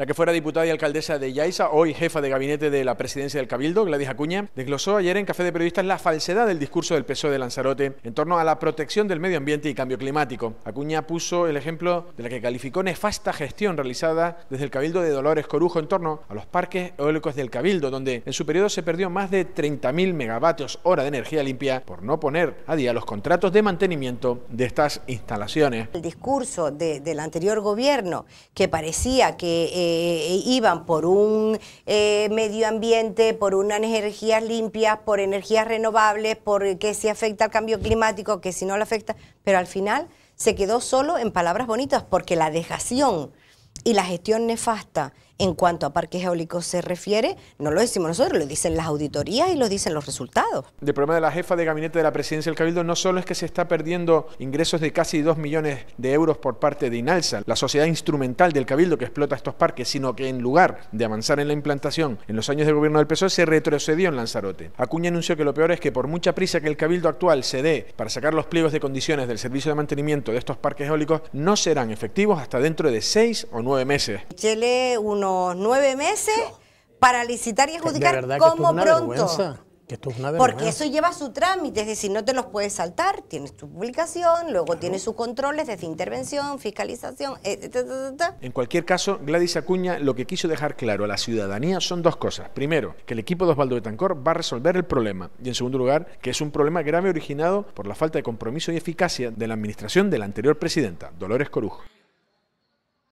La que fuera diputada y alcaldesa de Yaiza, hoy jefa de gabinete de la presidencia del Cabildo, Gladys Acuña, desglosó ayer en Café de Periodistas la falsedad del discurso del PSOE de Lanzarote en torno a la protección del medio ambiente y cambio climático. Acuña puso el ejemplo de la que calificó nefasta gestión realizada desde el Cabildo de Dolores Corujo en torno a los parques eólicos del Cabildo, donde en su periodo se perdió más de 30.000 megavatios hora de energía limpia por no poner a día los contratos de mantenimiento de estas instalaciones. El discurso del anterior gobierno que parecía que... Eh, eh, iban por un eh, medio ambiente, por unas energías limpias, por energías renovables, por que si afecta al cambio climático, que si no lo afecta, pero al final se quedó solo en palabras bonitas porque la dejación y la gestión nefasta en cuanto a parques eólicos se refiere, no lo decimos nosotros, lo dicen las auditorías y lo dicen los resultados. El problema de la jefa de gabinete de la presidencia del Cabildo no solo es que se está perdiendo ingresos de casi 2 millones de euros por parte de INALSA, la sociedad instrumental del Cabildo que explota estos parques, sino que en lugar de avanzar en la implantación en los años del gobierno del PSOE se retrocedió en Lanzarote. Acuña anunció que lo peor es que por mucha prisa que el Cabildo actual se dé para sacar los pliegos de condiciones del servicio de mantenimiento de estos parques eólicos, no serán efectivos hasta dentro de 6 o 9 meses. uno nueve meses para licitar y adjudicar como pronto. Porque eso lleva su trámite, es decir, no te los puedes saltar. Tienes tu publicación, luego tienes sus controles desde intervención, fiscalización, etc. En cualquier caso, Gladys Acuña lo que quiso dejar claro a la ciudadanía son dos cosas. Primero, que el equipo de Osvaldo Betancor va a resolver el problema. Y en segundo lugar, que es un problema grave originado por la falta de compromiso y eficacia de la administración de la anterior presidenta, Dolores Corujo.